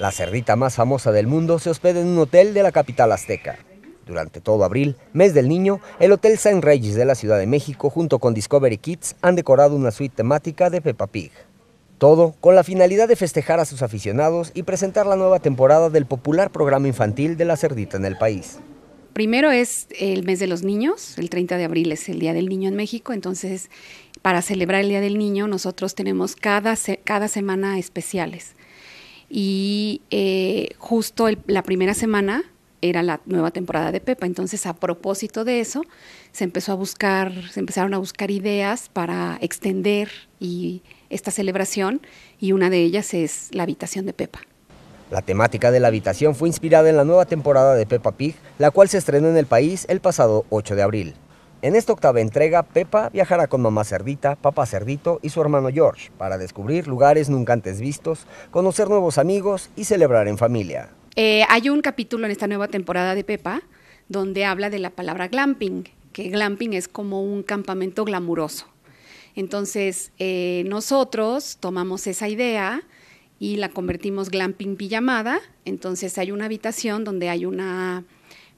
La cerdita más famosa del mundo se hospeda en un hotel de la capital azteca. Durante todo abril, mes del niño, el Hotel San Regis de la Ciudad de México junto con Discovery Kids han decorado una suite temática de Peppa Pig. Todo con la finalidad de festejar a sus aficionados y presentar la nueva temporada del popular programa infantil de la cerdita en el país. Primero es el mes de los niños, el 30 de abril es el Día del Niño en México, entonces para celebrar el Día del Niño nosotros tenemos cada semana especiales. Y eh, justo la primera semana era la nueva temporada de Pepa. Entonces, a propósito de eso, se a se empezaron a buscar ideas para extender esta celebración, y una de ellas es la habitación de Pepa. La temática de la habitación fue inspirada en la nueva temporada de Pepa Pig, la cual se estrenó en el país el pasado 8 de abril. En esta octava entrega, Pepa viajará con mamá Cerdita, papá Cerdito y su hermano George para descubrir lugares nunca antes vistos, conocer nuevos amigos y celebrar en familia. Eh, hay un capítulo en esta nueva temporada de Pepa donde habla de la palabra glamping, que glamping es como un campamento glamuroso. Entonces, eh, nosotros tomamos esa idea y la convertimos glamping pijamada. Entonces, hay una habitación donde hay una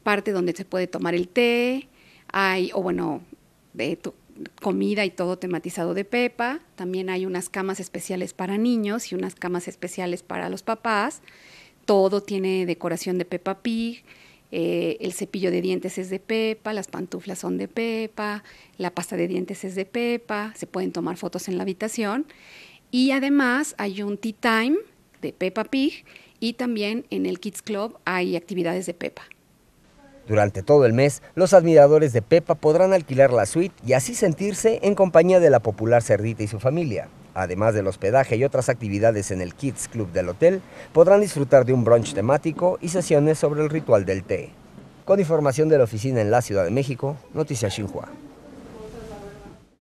parte donde se puede tomar el té, hay, o bueno, de comida y todo tematizado de Pepa. También hay unas camas especiales para niños y unas camas especiales para los papás. Todo tiene decoración de Pepa Pig. Eh, el cepillo de dientes es de Pepa, las pantuflas son de Pepa, la pasta de dientes es de Pepa, se pueden tomar fotos en la habitación. Y además hay un tea time de Pepa Pig y también en el Kids Club hay actividades de Pepa. Durante todo el mes, los admiradores de Pepa podrán alquilar la suite y así sentirse en compañía de la popular cerdita y su familia. Además del hospedaje y otras actividades en el Kids Club del hotel, podrán disfrutar de un brunch temático y sesiones sobre el ritual del té. Con información de la oficina en la Ciudad de México, Noticias Xinhua.